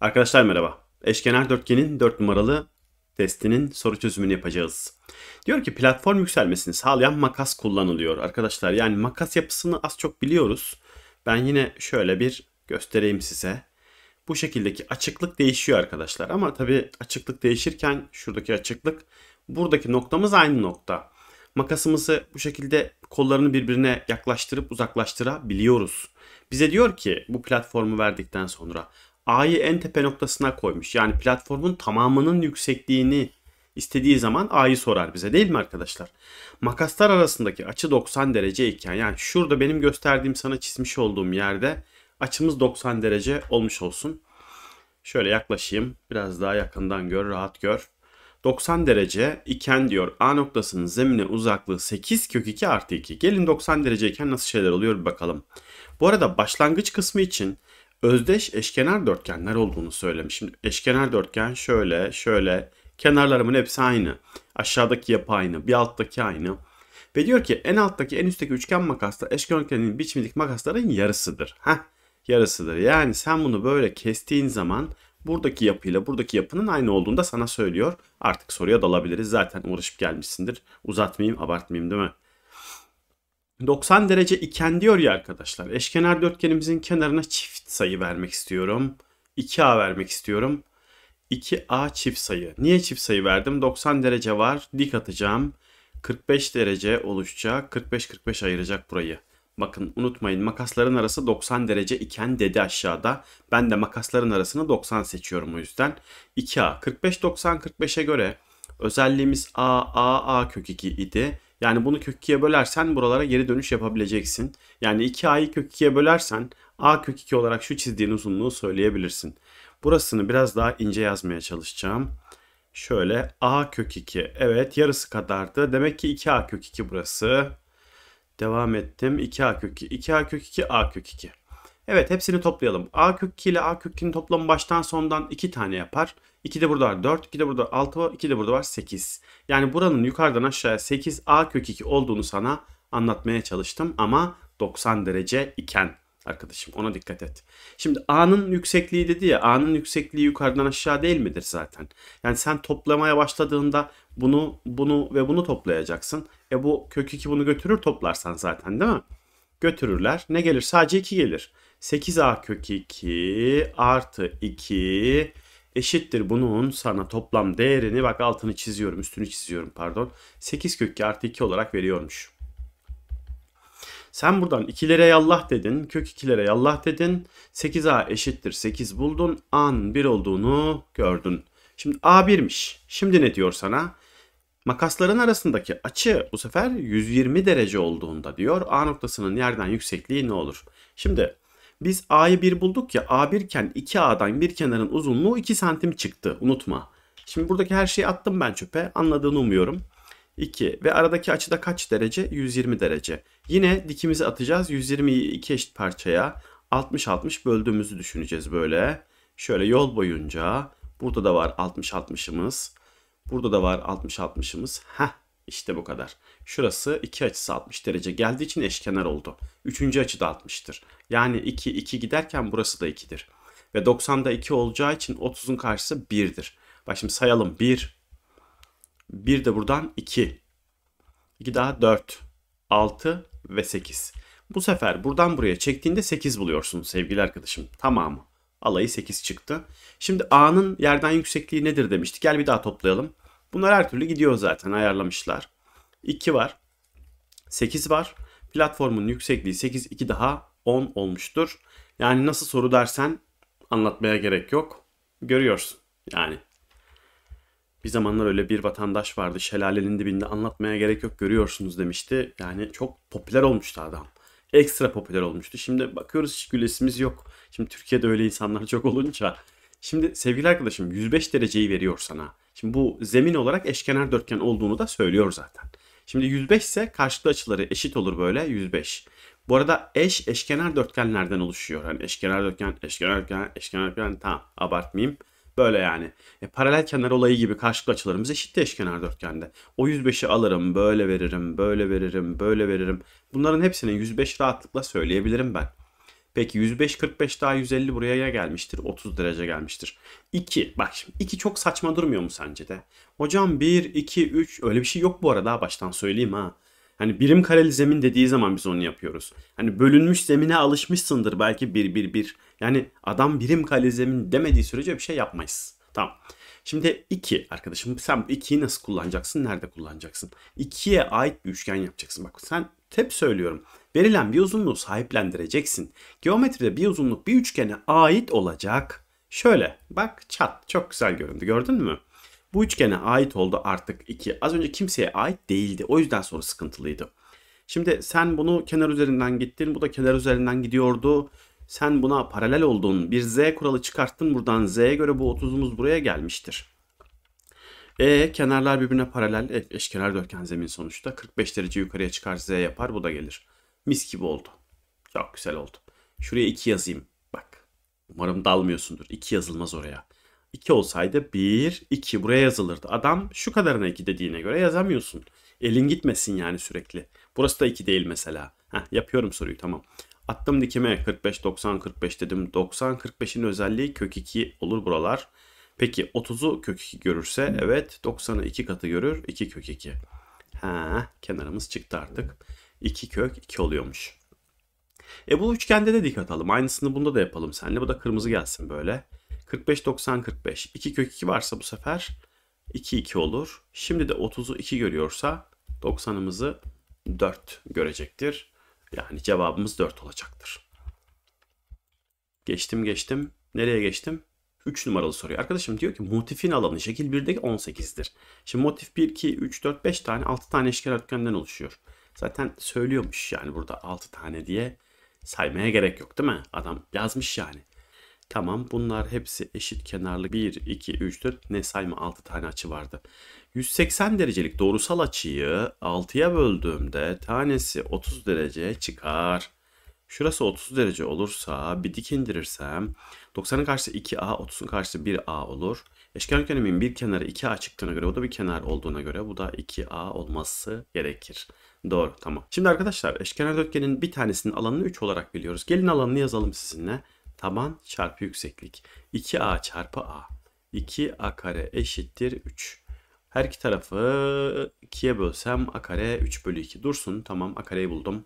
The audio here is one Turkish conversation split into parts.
Arkadaşlar merhaba. Eşkenar dörtgenin 4 numaralı testinin soru çözümünü yapacağız. Diyor ki platform yükselmesini sağlayan makas kullanılıyor. Arkadaşlar yani makas yapısını az çok biliyoruz. Ben yine şöyle bir göstereyim size. Bu şekildeki açıklık değişiyor arkadaşlar. Ama tabii açıklık değişirken şuradaki açıklık buradaki noktamız aynı nokta. Makasımızı bu şekilde kollarını birbirine yaklaştırıp uzaklaştırabiliyoruz. Bize diyor ki bu platformu verdikten sonra A'yı en tepe noktasına koymuş. Yani platformun tamamının yüksekliğini istediği zaman A'yı sorar bize değil mi arkadaşlar? Makaslar arasındaki açı 90 derece iken yani şurada benim gösterdiğim sana çizmiş olduğum yerde açımız 90 derece olmuş olsun. Şöyle yaklaşayım biraz daha yakından gör rahat gör. 90 derece iken diyor A noktasının zemine uzaklığı 8 kök 2 artı 2. Gelin 90 derece iken nasıl şeyler oluyor bir bakalım. Bu arada başlangıç kısmı için özdeş eşkenar dörtgenler olduğunu söylemişim. Eşkenar dörtgen şöyle, şöyle. Kenarlarımın hepsi aynı. Aşağıdaki yapı aynı, bir alttaki aynı. Ve diyor ki en alttaki en üstteki üçgen makasla eşkenar dörtgenin biçimlik makasların yarısıdır. Ha, yarısıdır. Yani sen bunu böyle kestiğin zaman buradaki yapıyla buradaki yapının aynı olduğunda sana söylüyor. Artık soruya dalabiliriz. Zaten uğraşıp gelmişsindir. Uzatmayayım, abartmayayım değil mi? 90 derece iken diyor ya arkadaşlar. Eşkenar dörtgenimizin kenarına çift sayı vermek istiyorum. 2A vermek istiyorum. 2A çift sayı. Niye çift sayı verdim? 90 derece var. Dik atacağım. 45 derece oluşacak. 45-45 ayıracak burayı. Bakın unutmayın makasların arası 90 derece iken dedi aşağıda. Ben de makasların arasını 90 seçiyorum o yüzden. 2A 45-90 45'e göre özelliğimiz A, A, A kök 2 idi. Yani bunu kök 2'ye bölersen buralara geri dönüş yapabileceksin. Yani 2A'yı kök 2'ye bölersen A kök 2 olarak şu çizdiğin uzunluğu söyleyebilirsin. Burasını biraz daha ince yazmaya çalışacağım. Şöyle A kök 2. Evet yarısı kadardı. Demek ki 2A kök 2 burası. Devam ettim. 2A kök 2. 2A kök 2 A kök 2. Evet hepsini toplayalım. A kök 2 ile A kök 2'nin toplamı baştan sondan 2 tane yapar. 2 de burada var 4, 2 de burada 6 var, 2 de burada var 8. Yani buranın yukarıdan aşağıya 8 A kök 2 olduğunu sana anlatmaya çalıştım ama 90 derece iken arkadaşım ona dikkat et. Şimdi A'nın yüksekliği dedi ya A'nın yüksekliği yukarıdan aşağı değil midir zaten? Yani sen toplamaya başladığında bunu bunu ve bunu toplayacaksın. E bu kök 2 bunu götürür toplarsan zaten değil mi? Götürürler. Ne gelir? Sadece 2 gelir. 8A kök 2 artı 2 eşittir bunun sana toplam değerini bak altını çiziyorum üstünü çiziyorum pardon 8 kök 2 artı 2 olarak veriyormuş. Sen buradan 2'lere yallah dedin. Kök 2'lere yallah dedin. 8a eşittir 8 buldun. A'nın 1 olduğunu gördün. Şimdi A 1'miş. Şimdi ne diyor sana? Makasların arasındaki açı bu sefer 120 derece olduğunda diyor. A noktasının yerden yüksekliği ne olur? Şimdi biz A'yı 1 bulduk ya A1 iken 2A'dan bir kenarın uzunluğu 2 santim çıktı. Unutma. Şimdi buradaki her şeyi attım ben çöpe. Anladığını umuyorum. 2 ve aradaki açıda kaç derece? 120 derece. Yine dikimizi atacağız. 120'yi iki eşit parçaya 60-60 böldüğümüzü düşüneceğiz böyle. Şöyle yol boyunca burada da var 60-60'ımız. Burada da var 60-60'ımız. Heh işte bu kadar. Şurası 2 açısı 60 derece geldiği için eşkenar oldu. Üçüncü açı da 60'tır. Yani 2, 2 giderken burası da 2'dir. Ve 90'da 2 olacağı için 30'un karşısı 1'dir. Bak şimdi sayalım. 1, bir de buradan 2. 2 daha 4, 6 ve 8. Bu sefer buradan buraya çektiğinde 8 buluyorsunuz sevgili arkadaşım. Tamamı. Alayı 8 çıktı. Şimdi A'nın yerden yüksekliği nedir demiştik. Gel bir daha toplayalım. Bunlar her türlü gidiyor zaten ayarlamışlar. 2 var. 8 var. Platformun yüksekliği 8, 2 daha 10 olmuştur. Yani nasıl soru dersen anlatmaya gerek yok. Görüyorsun. Yani bir zamanlar öyle bir vatandaş vardı şelalenin dibinde anlatmaya gerek yok görüyorsunuz demişti. Yani çok popüler olmuştu adam. Ekstra popüler olmuştu. Şimdi bakıyoruz hiç gülesimiz yok. Şimdi Türkiye'de öyle insanlar çok olunca. Şimdi sevgili arkadaşım 105 dereceyi veriyor sana. Şimdi bu zemin olarak eşkenar dörtgen olduğunu da söylüyor zaten. Şimdi 105 ise karşılıklı açıları eşit olur böyle 105. Bu arada eş eşkenar dörtgenlerden oluşuyor. Yani eşkenar dörtgen, eşkenar dörtgen, eşkenar dörtgen tamam abartmayayım. Böyle yani. E, paralel kenar olayı gibi karşılıklı açılarımız eşit eşkenar dörtgende. O 105'i alırım, böyle veririm, böyle veririm, böyle veririm. Bunların hepsini 105 rahatlıkla söyleyebilirim ben. Peki 105 45 daha 150 buraya ya gelmiştir? 30 derece gelmiştir. 2 bak şimdi 2 çok saçma durmuyor mu sence de? Hocam 1 2 3 öyle bir şey yok bu arada baştan söyleyeyim ha. Hani birim kareli zemin dediği zaman biz onu yapıyoruz. Hani bölünmüş zemine alışmışsındır belki bir bir bir. Yani adam birim kareli zemin demediği sürece bir şey yapmayız. Tamam. Şimdi 2 arkadaşım sen 2'yi nasıl kullanacaksın? Nerede kullanacaksın? 2'ye ait bir üçgen yapacaksın. Bak sen hep söylüyorum. Verilen bir uzunluğu sahiplendireceksin. Geometride bir uzunluk bir üçgene ait olacak. Şöyle bak çat çok güzel göründü gördün mü? Bu üçgene ait oldu artık 2. Az önce kimseye ait değildi. O yüzden sonra sıkıntılıydı. Şimdi sen bunu kenar üzerinden gittin. Bu da kenar üzerinden gidiyordu. Sen buna paralel oldun. Bir z kuralı çıkarttın buradan. z'ye göre bu 30'umuz buraya gelmiştir. E kenarlar birbirine paralel. E, eşkenar dörtgen zemin sonuçta. 45 derece yukarıya çıkar z yapar. Bu da gelir. Mis gibi oldu. Çok güzel oldu. Şuraya 2 yazayım. Bak. Umarım dalmıyorsundur. 2 yazılmaz oraya. 2 olsaydı 1, 2 buraya yazılırdı. Adam şu kadarına 2 dediğine göre yazamıyorsun. Elin gitmesin yani sürekli. Burası da 2 değil mesela. Heh, yapıyorum soruyu tamam. Attım dikime 45, 90, 45 dedim. 90, 45'in özelliği kök 2 olur buralar. Peki 30'u kök 2 görürse evet 90'ı 2 katı görür 2 kök 2. Ha, kenarımız çıktı artık. 2 kök 2 oluyormuş. E bu üçgende de dik atalım. Aynısını bunda da yapalım senle. Bu da kırmızı gelsin böyle. 45 90 45. 2 kök 2 varsa bu sefer 2 2 olur. Şimdi de 30'u 2 görüyorsa 90'ımızı 4 görecektir. Yani cevabımız 4 olacaktır. Geçtim geçtim. Nereye geçtim? 3 numaralı soruyu. Arkadaşım diyor ki motifin alanı şekil 1'deki 18'dir. Şimdi motif 1, 2, 3, 4, 5 tane 6 tane eşkenar üçgenden oluşuyor. Zaten söylüyormuş yani burada 6 tane diye saymaya gerek yok değil mi? Adam yazmış yani. Tamam bunlar hepsi eşit kenarlı 1, 2, 3, 4 ne sayma 6 tane açı vardı. 180 derecelik doğrusal açıyı 6'ya böldüğümde tanesi 30 derece çıkar. Şurası 30 derece olursa bir dik indirirsem 90'ın karşısı 2A, 30'un karşısı 1A olur. Eşkenkenimin bir kenarı 2A çıktığına göre bu da bir kenar olduğuna göre bu da 2A olması gerekir. Doğru tamam. Şimdi arkadaşlar eşkenar dörtgenin bir tanesinin alanını 3 olarak biliyoruz. Gelin alanını yazalım sizinle. Taban çarpı yükseklik. 2a çarpı a. 2a kare eşittir 3. Her iki tarafı 2'ye bölsem a kare 3 bölü 2 dursun. Tamam a kareyi buldum.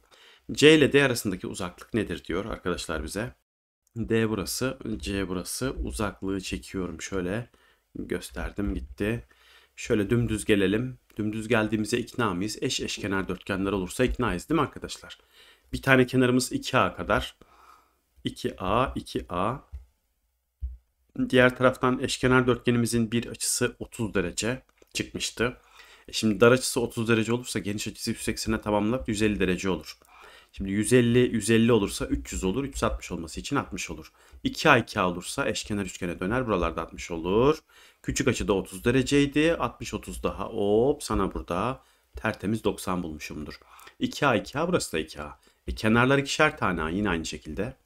C ile D arasındaki uzaklık nedir diyor arkadaşlar bize. D burası, C burası. Uzaklığı çekiyorum şöyle. Gösterdim gitti. Şöyle dümdüz gelelim. Dümdüz geldiğimize ikna mıyız? Eş eşkenar dörtgenler olursa iknayız değil mi arkadaşlar? Bir tane kenarımız 2A kadar. 2A, 2A. Diğer taraftan eşkenar dörtgenimizin bir açısı 30 derece çıkmıştı. E şimdi dar açısı 30 derece olursa geniş açısı 180'e tamamlayıp 150 derece olur. Şimdi 150 150 olursa 300 olur. 360 olması için 60 olur. 2A 2A olursa eşkenar üçgene döner. Buralarda 60 olur. Küçük açıda 30 dereceydi. 60 30 daha. Hop sana burada tertemiz 90 bulmuşumdur. 2A 2A burası da 2A. E, kenarlar ikişer tane yine aynı şekilde.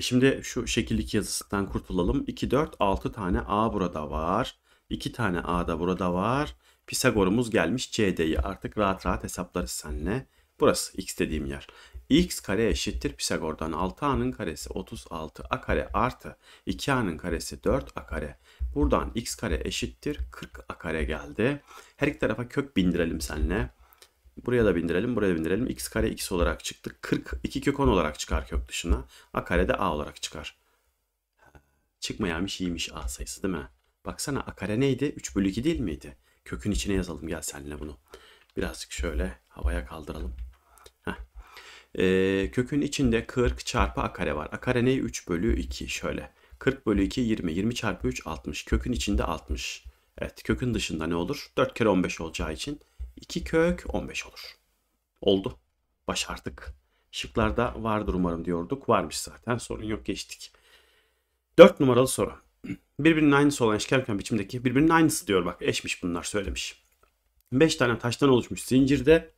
E şimdi şu şekildeki yazısından kurtulalım. 2, 4, 6 tane A burada var. 2 tane A da burada var. Pisagorumuz gelmiş CD'yi. Artık rahat rahat hesaplarız seninle. Burası x dediğim yer. x kare eşittir Pisagor'dan 6a'nın karesi 36 a kare artı 2a'nın karesi 4 a kare. Buradan x kare eşittir 40 a kare geldi. Her iki tarafa kök bindirelim seninle. Buraya da bindirelim, buraya da bindirelim. x kare x olarak çıktı. 40 2 kök 10 olarak çıkar kök dışına. a kare de a olarak çıkar. Çıkmayanmış iyiymiş a sayısı değil mi? Baksana a kare neydi? 3 bölü 2 değil miydi? Kökün içine yazalım gel seninle bunu. Birazcık şöyle havaya kaldıralım. Ee, kökün içinde 40 çarpı a kare var. A kare ne? 3 bölü 2 şöyle. 40 bölü 2 20. 20 çarpı 3 60. Kökün içinde 60. Evet kökün dışında ne olur? 4 kere 15 olacağı için 2 kök 15 olur. Oldu. Başardık. Şıklarda vardır umarım diyorduk. Varmış zaten sorun yok geçtik. 4 numaralı soru. Birbirinin aynısı olan eşkenar biçimdeki birbirinin aynısı diyor bak eşmiş bunlar söylemiş. 5 tane taştan oluşmuş zincirde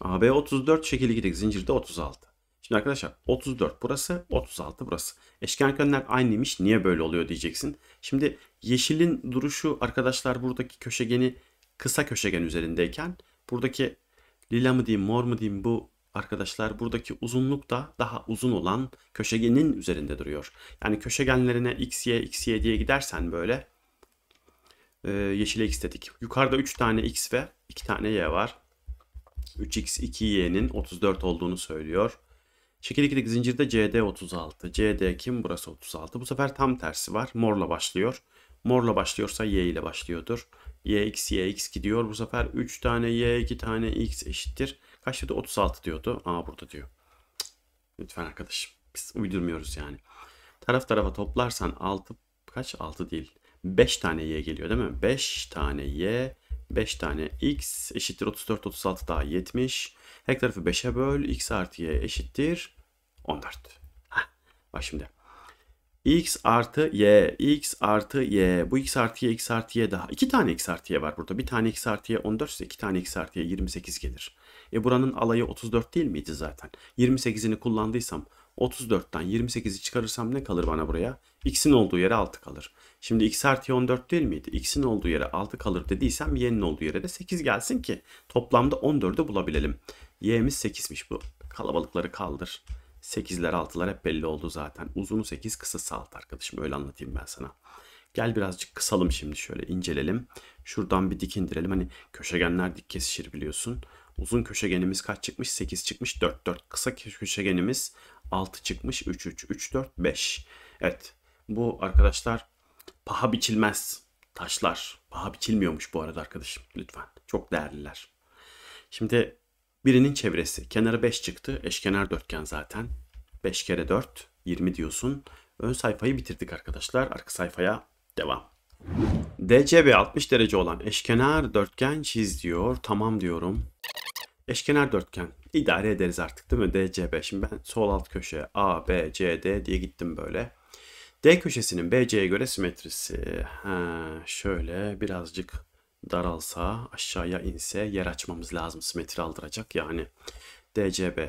AB 34 şekilli gidecek zincirde 36. Şimdi arkadaşlar 34 burası 36 burası. Eşkenar kökenler aynıymış niye böyle oluyor diyeceksin. Şimdi yeşilin duruşu arkadaşlar buradaki köşegeni kısa köşegen üzerindeyken buradaki lila mı diyeyim mor mu diyeyim bu arkadaşlar buradaki uzunluk da daha uzun olan köşegenin üzerinde duruyor. Yani köşegenlerine x, y, x, y diye gidersen böyle e, yeşile x dedik. Yukarıda 3 tane x ve 2 tane y var. 3x 2y'nin 34 olduğunu söylüyor. Şekil 2'deki zincirde cd 36. cd kim? Burası 36. Bu sefer tam tersi var. Morla başlıyor. Morla başlıyorsa y ile başlıyordur yx yx gidiyor. Bu sefer 3 tane y 2 tane x eşittir. Kaç dedi? 36 diyordu. Aa burada diyor. lütfen arkadaşım. Biz uydurmuyoruz yani. Taraf tarafa toplarsan 6 kaç? 6 değil. 5 tane y geliyor değil mi? 5 tane y 5 tane x eşittir 34 36 daha 70. Her tarafı 5'e böl x artı y eşittir 14. Heh, bak şimdi x artı y, x artı y. Bu x artı y, x artı y daha. iki tane x artı y var burada. Bir tane x artı y 14 ise iki tane x artı y 28 gelir. E buranın alayı 34 değil miydi zaten? 28'ini kullandıysam 34'ten 28'i çıkarırsam ne kalır bana buraya? X'in olduğu yere 6 kalır. Şimdi x artı 14 değil miydi? X'in olduğu yere 6 kalır dediysem y'nin olduğu yere de 8 gelsin ki toplamda 14'ü bulabilelim. Y'miz 8'miş bu. Kalabalıkları kaldır. 8'ler 6'lar hep belli oldu zaten. Uzunu 8 kısası 6 arkadaşım öyle anlatayım ben sana. Gel birazcık kısalım şimdi şöyle incelelim. Şuradan bir dik indirelim. Hani köşegenler dik kesişir biliyorsun. Uzun köşegenimiz kaç çıkmış? 8 çıkmış 4 4. Kısa köşegenimiz 6 çıkmış 3 3 3 4 5. Evet bu arkadaşlar paha biçilmez taşlar. Paha biçilmiyormuş bu arada arkadaşım lütfen. Çok değerliler. Şimdi Birinin çevresi. Kenarı 5 çıktı. Eşkenar dörtgen zaten. 5 kere 4 20 diyorsun. Ön sayfayı bitirdik arkadaşlar. Arka sayfaya devam. DCB 60 derece olan eşkenar dörtgen çiz diyor. Tamam diyorum. Eşkenar dörtgen. İdare ederiz artık değil mi? DCB. Şimdi ben sol alt köşe A, B, C, D diye gittim böyle. D köşesinin BC'ye göre simetrisi. Ha, şöyle birazcık daralsa, aşağıya inse yer açmamız lazım. Simetri aldıracak yani. DCB.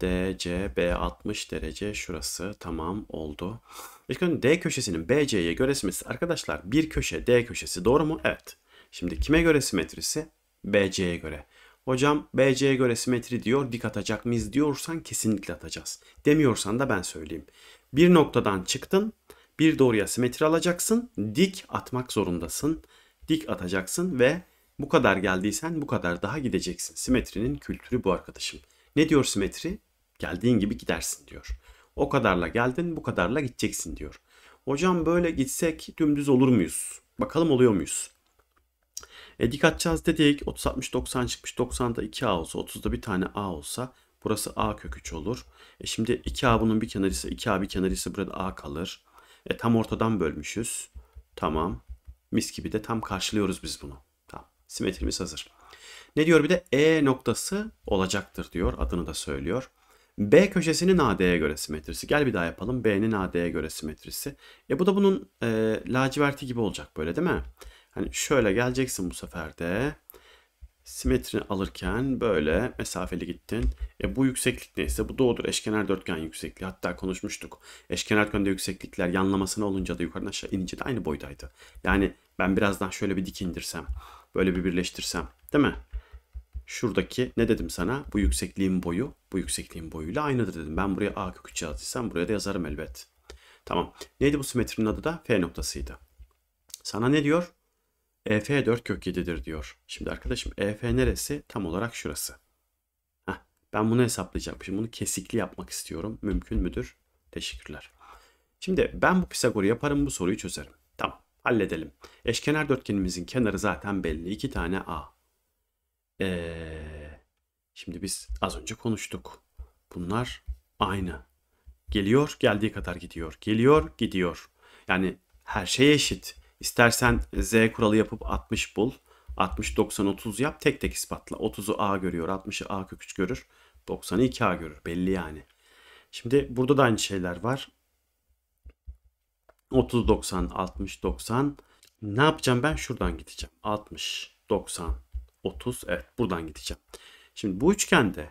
DCB 60 derece şurası tamam oldu. İlk önce D köşesinin BC'ye göre simetrisi. Arkadaşlar bir köşe D köşesi doğru mu? Evet. Şimdi kime göre simetrisi? BC'ye göre. Hocam BC'ye göre simetri diyor dik atacak mıyız diyorsan kesinlikle atacağız. Demiyorsan da ben söyleyeyim. Bir noktadan çıktın bir doğruya simetri alacaksın dik atmak zorundasın dik atacaksın ve bu kadar geldiysen bu kadar daha gideceksin. Simetrinin kültürü bu arkadaşım. Ne diyor simetri? Geldiğin gibi gidersin diyor. O kadarla geldin bu kadarla gideceksin diyor. Hocam böyle gitsek dümdüz olur muyuz? Bakalım oluyor muyuz? E dik atacağız dedik. 30 60 90 çıkmış. 90'da 2A olsa 30'da bir tane A olsa burası A kök 3 olur. E şimdi 2A bunun bir kenarı ise 2A bir kenarı ise burada A kalır. E tam ortadan bölmüşüz. Tamam. Mis gibi de tam karşılıyoruz biz bunu. Tamam. Simetrimiz hazır. Ne diyor bir de? E noktası olacaktır diyor. Adını da söylüyor. B köşesinin AD'ye göre simetrisi. Gel bir daha yapalım. B'nin AD'ye göre simetrisi. E bu da bunun e, laciverti gibi olacak böyle değil mi? Hani şöyle geleceksin bu sefer de simetrini alırken böyle mesafeli gittin. E bu yükseklik neyse bu doğrudur. Eşkenar dörtgen yüksekliği. Hatta konuşmuştuk. Eşkenar dörtgende yükseklikler yanlamasına olunca da yukarıdan aşağı inince de aynı boydaydı. Yani ben birazdan şöyle bir dik indirsem. Böyle bir birleştirsem. Değil mi? Şuradaki ne dedim sana? Bu yüksekliğin boyu bu yüksekliğin boyuyla aynıdır dedim. Ben buraya a kök 3 yazdıysam buraya da yazarım elbet. Tamam. Neydi bu simetrinin adı da? F noktasıydı. Sana ne diyor? EF 4 kök 7'dir diyor. Şimdi arkadaşım EF neresi? Tam olarak şurası. Heh, ben bunu hesaplayacağım. Şimdi Bunu kesikli yapmak istiyorum. Mümkün müdür? Teşekkürler. Şimdi ben bu Pisagor'u yaparım bu soruyu çözerim. Tamam halledelim. Eşkenar dörtgenimizin kenarı zaten belli. iki tane A. Ee, şimdi biz az önce konuştuk. Bunlar aynı. Geliyor geldiği kadar gidiyor. Geliyor gidiyor. Yani her şey eşit. İstersen Z kuralı yapıp 60 bul. 60, 90, 30 yap. Tek tek ispatla. 30'u A görüyor. 60'ı A kök 3 görür. 90'ı 2A görür. Belli yani. Şimdi burada da aynı şeyler var. 30, 90, 60, 90. Ne yapacağım ben? Şuradan gideceğim. 60, 90, 30. Evet buradan gideceğim. Şimdi bu üçgende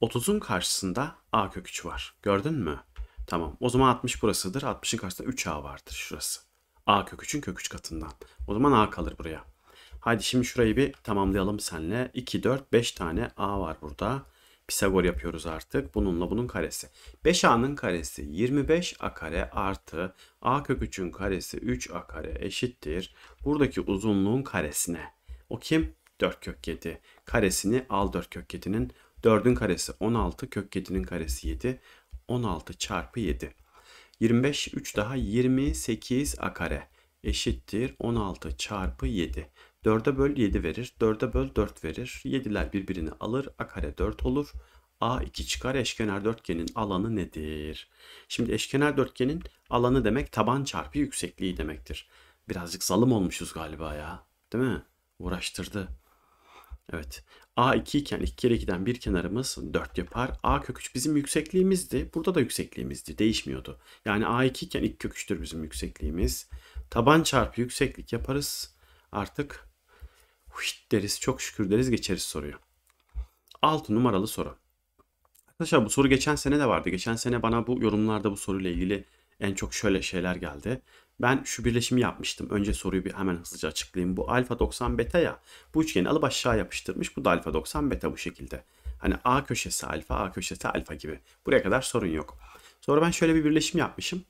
30'un karşısında A kök 3 var. Gördün mü? Tamam. O zaman 60 burasıdır. 60'ın karşısında 3A vardır şurası. A kök 3'ün kök 3 katından. O zaman A kalır buraya. Hadi şimdi şurayı bir tamamlayalım seninle. 2, 4, 5 tane A var burada. Pisagor yapıyoruz artık. Bununla bunun karesi. 5A'nın karesi 25A kare artı A kök 3'ün karesi 3A kare eşittir. Buradaki uzunluğun karesine. O kim? 4 kök 7. Karesini al 4 kök 7'nin. 4'ün karesi 16, kök 7'nin karesi 7. 16 çarpı 7. 25 3 daha 28 a kare eşittir 16 çarpı 7. 4'e böl 7 verir. 4'e böl 4 verir. 7'ler birbirini alır. A kare 4 olur. A 2 çıkar. Eşkenar dörtgenin alanı nedir? Şimdi eşkenar dörtgenin alanı demek taban çarpı yüksekliği demektir. Birazcık zalim olmuşuz galiba ya. Değil mi? Uğraştırdı. Evet. A2 iken 2 kere 2'den bir kenarımız 4 yapar. A kök 3 bizim yüksekliğimizdi. Burada da yüksekliğimizdi. Değişmiyordu. Yani A2 iken 2 kök 3'tür bizim yüksekliğimiz. Taban çarpı yükseklik yaparız. Artık huit deriz. Çok şükür deriz geçeriz soruyu. 6 numaralı soru. Arkadaşlar bu soru geçen sene de vardı. Geçen sene bana bu yorumlarda bu soruyla ilgili en çok şöyle şeyler geldi. Ben şu birleşimi yapmıştım. Önce soruyu bir hemen hızlıca açıklayayım. Bu alfa 90 beta ya. Bu üçgeni alıp aşağı yapıştırmış. Bu da alfa 90 beta bu şekilde. Hani A köşesi alfa, A köşesi alfa gibi. Buraya kadar sorun yok. Sonra ben şöyle bir birleşim yapmışım.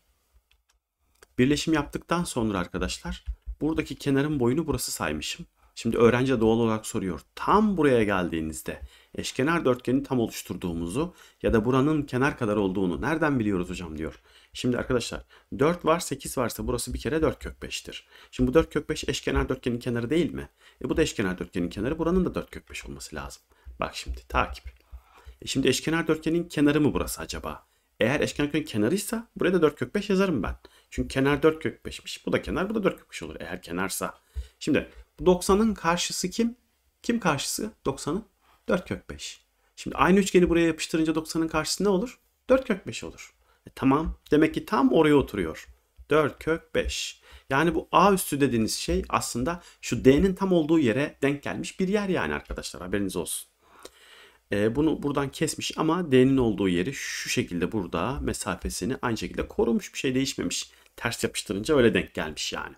Birleşim yaptıktan sonra arkadaşlar buradaki kenarın boyunu burası saymışım. Şimdi öğrenci doğal olarak soruyor. Tam buraya geldiğinizde eşkenar dörtgeni tam oluşturduğumuzu ya da buranın kenar kadar olduğunu nereden biliyoruz hocam diyor. Şimdi arkadaşlar 4 var 8 varsa burası bir kere 4 kök 5'tir. Şimdi bu 4 kök 5 eşkenar dörtgenin kenarı değil mi? E bu da eşkenar dörtgenin kenarı buranın da 4 kök 5 olması lazım. Bak şimdi takip. E şimdi eşkenar dörtgenin kenarı mı burası acaba? Eğer eşkenar dörtgenin kenarıysa buraya da 4 kök 5 yazarım ben. Çünkü kenar 4 kök 5'miş. Bu da kenar bu da 4 kök 5 olur eğer kenarsa. Şimdi 90'ın karşısı kim? Kim karşısı 90'ın? 4 kök 5. Şimdi aynı üçgeni buraya yapıştırınca 90'ın karşısı ne olur? 4 kök 5 olur. E, tamam. Demek ki tam oraya oturuyor. 4 kök 5. Yani bu A üstü dediğiniz şey aslında şu D'nin tam olduğu yere denk gelmiş bir yer yani arkadaşlar haberiniz olsun. E, bunu buradan kesmiş ama D'nin olduğu yeri şu şekilde burada mesafesini aynı şekilde korumuş bir şey değişmemiş. Ters yapıştırınca öyle denk gelmiş yani.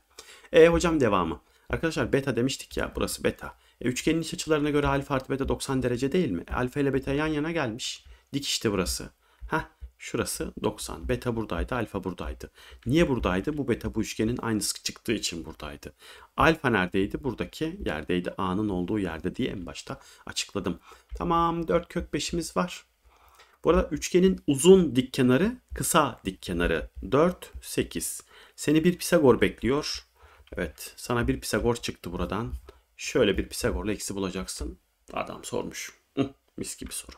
E hocam devamı. Arkadaşlar beta demiştik ya burası beta. E, üçgenin iç açılarına göre alfa artı beta 90 derece değil mi? E, alfa ile beta yan yana gelmiş. Dik işte burası. Heh şurası 90. Beta buradaydı alfa buradaydı. Niye buradaydı? Bu beta bu üçgenin aynısı çıktığı için buradaydı. Alfa neredeydi? Buradaki yerdeydi. A'nın olduğu yerde diye en başta açıkladım. Tamam 4 kök 5'imiz var. Bu arada üçgenin uzun dik kenarı kısa dik kenarı 4, 8. Seni bir Pisagor bekliyor. Evet sana bir Pisagor çıktı buradan. Şöyle bir Pisagor'la x'i bulacaksın. Adam sormuş. mis gibi soru.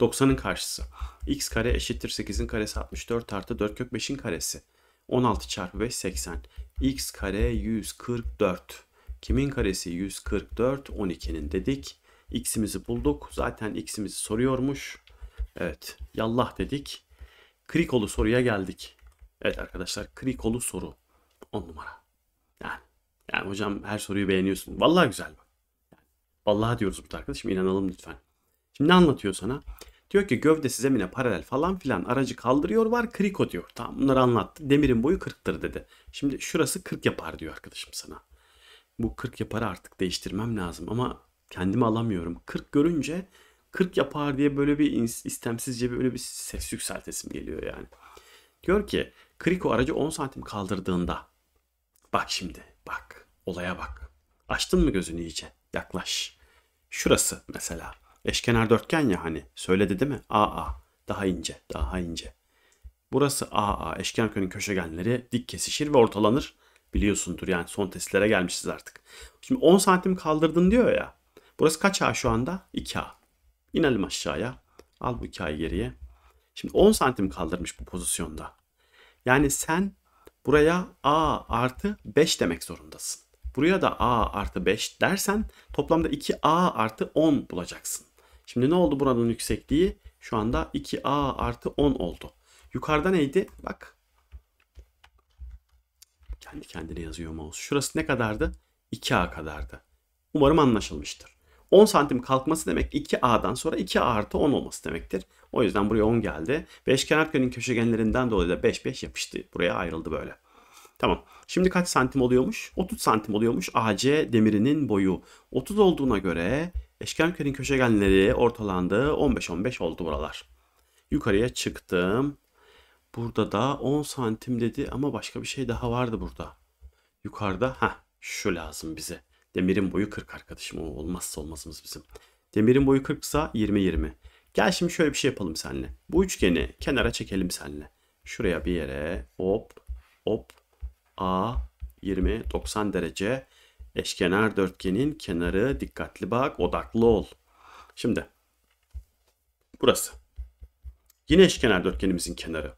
90'ın karşısı. x kare eşittir 8'in karesi 64 artı 4 kök 5'in karesi. 16 çarpı 5 80. x kare 144. Kimin karesi 144? 12'nin dedik. x'imizi bulduk. Zaten x'imizi soruyormuş. Evet. Yallah dedik. Krikolu soruya geldik. Evet arkadaşlar krikolu soru 10 numara. Yani hocam her soruyu beğeniyorsun. Vallahi güzel bak. Yani, vallahi diyoruz burada arkadaşım inanalım lütfen. Şimdi ne anlatıyor sana? Diyor ki gövdesi zemine paralel falan filan aracı kaldırıyor var kriko diyor. Tamam bunları anlattı. Demirin boyu 40'tır dedi. Şimdi şurası 40 yapar diyor arkadaşım sana. Bu 40 yaparı artık değiştirmem lazım ama kendimi alamıyorum. 40 görünce 40 yapar diye böyle bir istemsizce böyle bir ses yükseltesim geliyor yani. Diyor ki kriko aracı 10 santim kaldırdığında bak şimdi Bak olaya bak. Açtın mı gözünü iyice? Yaklaş. Şurası mesela. Eşkenar dörtgen ya hani. Söyledi değil mi? AA. Daha ince, daha ince. Burası AA. Eşkenar kökün köşegenleri dik kesişir ve ortalanır. Biliyorsundur yani son testlere gelmişiz artık. Şimdi 10 santim kaldırdın diyor ya. Burası kaç A şu anda? 2A. İnelim aşağıya. Al bu 2A'yı geriye. Şimdi 10 santim kaldırmış bu pozisyonda. Yani sen Buraya a artı 5 demek zorundasın. Buraya da a artı 5 dersen toplamda 2a artı 10 bulacaksın. Şimdi ne oldu buranın yüksekliği? Şu anda 2a artı 10 oldu. Yukarıda neydi? Bak. Kendi kendine yazıyor mouse. Şurası ne kadardı? 2a kadardı. Umarım anlaşılmıştır. 10 santim kalkması demek 2a'dan sonra 2a artı 10 olması demektir. O yüzden buraya 10 geldi. 5 Beşkenar köşenin köşegenlerinden dolayı da 5 5 yapıştı. Buraya ayrıldı böyle. Tamam. Şimdi kaç santim oluyormuş? 30 santim oluyormuş AC demirinin boyu. 30 olduğuna göre eşkenar köşegenleri ortalandı. 15-15 oldu buralar. Yukarıya çıktım. Burada da 10 santim dedi ama başka bir şey daha vardı burada. Yukarıda ha şu lazım bize. Demirin boyu 40 arkadaşım. O olmazsa olmazımız bizim. Demirin boyu 40 ise 20-20. Gel şimdi şöyle bir şey yapalım seninle. Bu üçgeni kenara çekelim seninle. Şuraya bir yere hop hop A 20 90 derece eşkenar dörtgenin kenarı dikkatli bak odaklı ol. Şimdi burası. Yine eşkenar dörtgenimizin kenarı.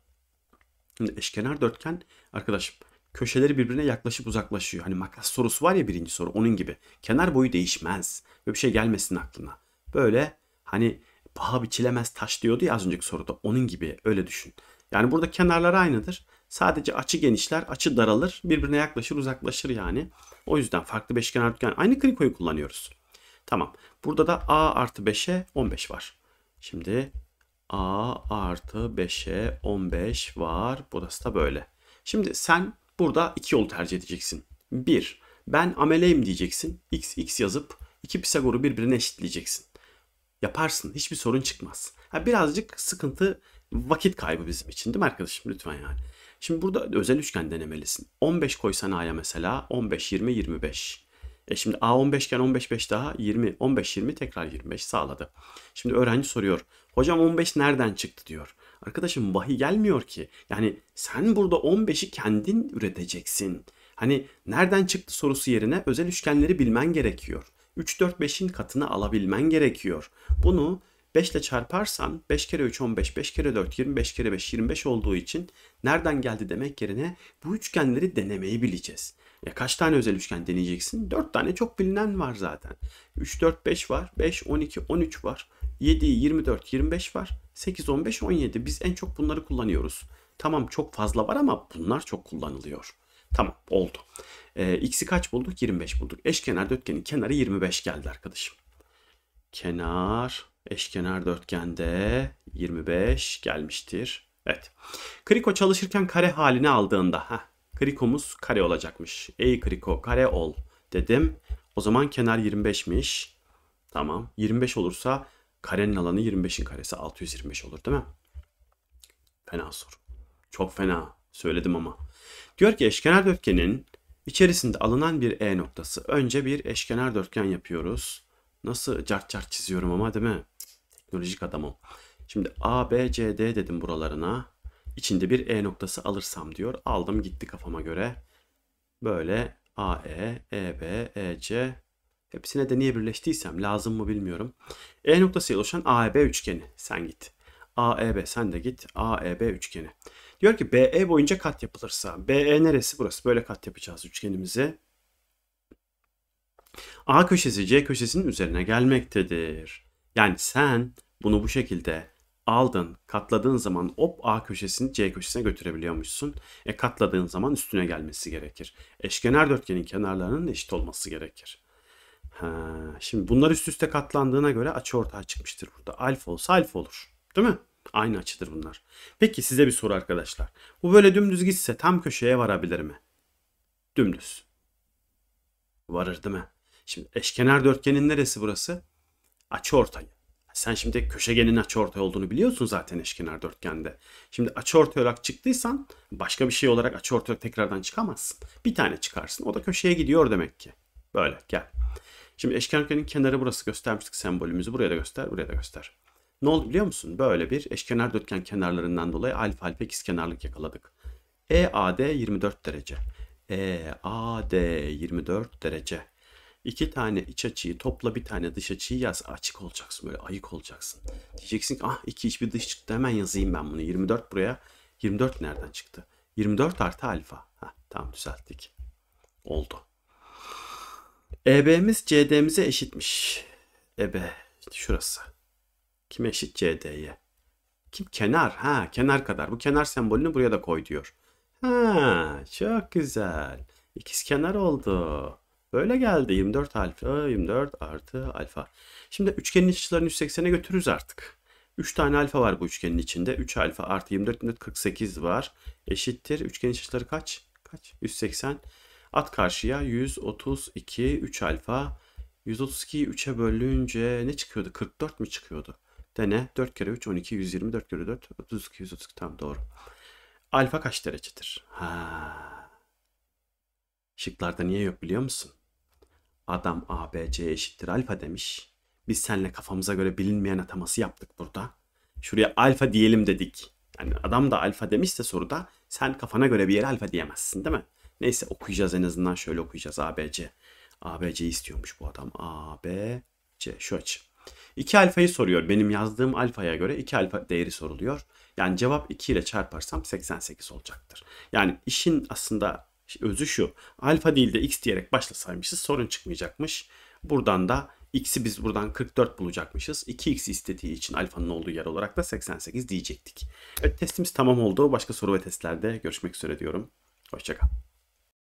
Şimdi eşkenar dörtgen arkadaşım köşeleri birbirine yaklaşıp uzaklaşıyor. Hani makas sorusu var ya birinci soru onun gibi. Kenar boyu değişmez. Böyle bir şey gelmesin aklına. Böyle hani paha biçilemez taş diyordu ya az önceki soruda. Onun gibi öyle düşün. Yani burada kenarlar aynıdır. Sadece açı genişler, açı daralır, birbirine yaklaşır, uzaklaşır yani. O yüzden farklı beşkenar üçgen aynı krikoyu kullanıyoruz. Tamam. Burada da a artı 5'e 15 var. Şimdi a artı 5'e 15 var. Burası da böyle. Şimdi sen burada iki yolu tercih edeceksin. 1. Ben ameleyim diyeceksin. x x yazıp iki Pisagor'u birbirine eşitleyeceksin. Yaparsın. Hiçbir sorun çıkmaz. Yani birazcık sıkıntı vakit kaybı bizim için değil mi arkadaşım? Lütfen yani. Şimdi burada özel üçgen denemelisin. 15 koysan A'ya mesela 15, 20, 25. E şimdi A 15 iken 15, 5 daha 20, 15, 20 tekrar 25 sağladı. Şimdi öğrenci soruyor. Hocam 15 nereden çıktı diyor. Arkadaşım vahiy gelmiyor ki. Yani sen burada 15'i kendin üreteceksin. Hani nereden çıktı sorusu yerine özel üçgenleri bilmen gerekiyor. 3, 4, 5'in katını alabilmen gerekiyor. Bunu 5 ile çarparsan 5 kere 3 15, 5 kere 4 25, kere 5 25 olduğu için nereden geldi demek yerine bu üçgenleri denemeyi bileceğiz. Ya kaç tane özel üçgen deneyeceksin? 4 tane çok bilinen var zaten. 3, 4, 5 var. 5, 12, 13 var. 7, 24, 25 var. 8, 15, 17. Biz en çok bunları kullanıyoruz. Tamam çok fazla var ama bunlar çok kullanılıyor. Tamam oldu. E, x'i kaç bulduk? 25 bulduk. Eşkenar dörtgenin kenarı 25 geldi arkadaşım. Kenar eşkenar dörtgende 25 gelmiştir. Evet. Kriko çalışırken kare halini aldığında heh, krikomuz kare olacakmış. Ey kriko kare ol dedim. O zaman kenar 25'miş. Tamam. 25 olursa karenin alanı 25'in karesi 625 olur değil mi? Fena soru. Çok fena. Söyledim ama. Diyor ki eşkenar dörtgenin İçerisinde alınan bir E noktası. Önce bir eşkenar dörtgen yapıyoruz. Nasıl cart cart çiziyorum ama değil mi? Teknolojik adamım. Şimdi A, B, C, D dedim buralarına. İçinde bir E noktası alırsam diyor. Aldım gitti kafama göre. Böyle A, E, E, B, E, C. Hepsine de niye birleştiysem lazım mı bilmiyorum. E noktası oluşan A, E, B üçgeni. Sen git. A, E, B sen de git. A, E, B üçgeni. Diyor ki BE boyunca kat yapılırsa. BE neresi? Burası. Böyle kat yapacağız üçgenimizi. A köşesi C köşesinin üzerine gelmektedir. Yani sen bunu bu şekilde aldın, katladığın zaman hop A köşesini C köşesine götürebiliyormuşsun. E katladığın zaman üstüne gelmesi gerekir. Eşkenar dörtgenin kenarlarının eşit olması gerekir. Ha, şimdi bunlar üst üste katlandığına göre açı ortaya çıkmıştır burada. Alfa olsa alfa olur. Değil mi? Aynı açıdır bunlar. Peki size bir soru arkadaşlar. Bu böyle dümdüz gitse tam köşeye varabilir mi? Dümdüz. Varır değil mi? Şimdi eşkenar dörtgenin neresi burası? Açı ortayı. Sen şimdi köşegenin açı ortay olduğunu biliyorsun zaten eşkenar dörtgende. Şimdi açı ortay olarak çıktıysan başka bir şey olarak açı ortay olarak tekrardan çıkamazsın. Bir tane çıkarsın. O da köşeye gidiyor demek ki. Böyle gel. Şimdi eşkenar dörtgenin kenarı burası göstermiştik sembolümüzü. Buraya da göster, buraya da göster. Ne oldu biliyor musun? Böyle bir eşkenar dörtgen kenarlarından dolayı alfa alfa kenarlık yakaladık. EAD 24 derece. EAD 24 derece. İki tane iç açıyı topla bir tane dış açıyı yaz. Açık olacaksın böyle ayık olacaksın. Diyeceksin ki ah iki iç bir dış çıktı hemen yazayım ben bunu. 24 buraya 24 nereden çıktı? 24 artı alfa. Heh, tamam düzelttik. Oldu. EB'miz CD'mize eşitmiş. EB şurası. Kim eşit CD'ye? Kim? Kenar. Ha kenar kadar. Bu kenar sembolünü buraya da koy diyor. Ha çok güzel. İkiz kenar oldu. Böyle geldi 24 alfa 24 artı alfa. Şimdi üçgenin iç açılarını 180'e götürürüz artık. 3 tane alfa var bu üçgenin içinde. 3 alfa artı 24, 24 48 var. Eşittir. Üçgenin iç açıları kaç? Kaç? 180. At karşıya 132 3 alfa. 132'yi 3'e bölünce ne çıkıyordu? 44 mi çıkıyordu? Dene 4 kere 3 12 120 4 kere 4 32 132 tam doğru. Alfa kaç derecedir? Ha. Şıklarda niye yok biliyor musun? Adam A B C eşittir alfa demiş. Biz seninle kafamıza göre bilinmeyen ataması yaptık burada. Şuraya alfa diyelim dedik. Yani adam da alfa demişse soruda sen kafana göre bir yere alfa diyemezsin değil mi? Neyse okuyacağız en azından şöyle okuyacağız ABC. ABC istiyormuş bu adam. A, B, C şu açı. 2 alfayı soruyor. Benim yazdığım alfaya göre 2 alfa değeri soruluyor. Yani cevap 2 ile çarparsam 88 olacaktır. Yani işin aslında özü şu. Alfa değil de x diyerek başlasaymışız sorun çıkmayacakmış. Buradan da x'i biz buradan 44 bulacakmışız. 2x istediği için alfanın olduğu yer olarak da 88 diyecektik. Evet testimiz tamam oldu. Başka soru ve testlerde görüşmek üzere diyorum. Hoşçakal.